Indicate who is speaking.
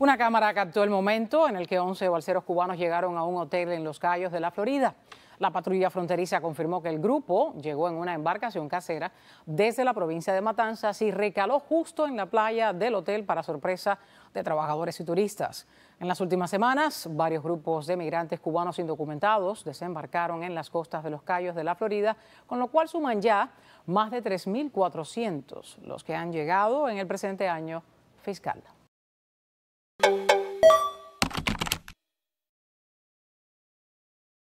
Speaker 1: Una cámara captó el momento en el que 11 balseros cubanos llegaron a un hotel en Los Cayos de la Florida. La patrulla fronteriza confirmó que el grupo llegó en una embarcación casera desde la provincia de Matanzas y recaló justo en la playa del hotel para sorpresa de trabajadores y turistas. En las últimas semanas, varios grupos de migrantes cubanos indocumentados desembarcaron en las costas de los Cayos de la Florida, con lo cual suman ya más de 3.400 los que han llegado en el presente año fiscal.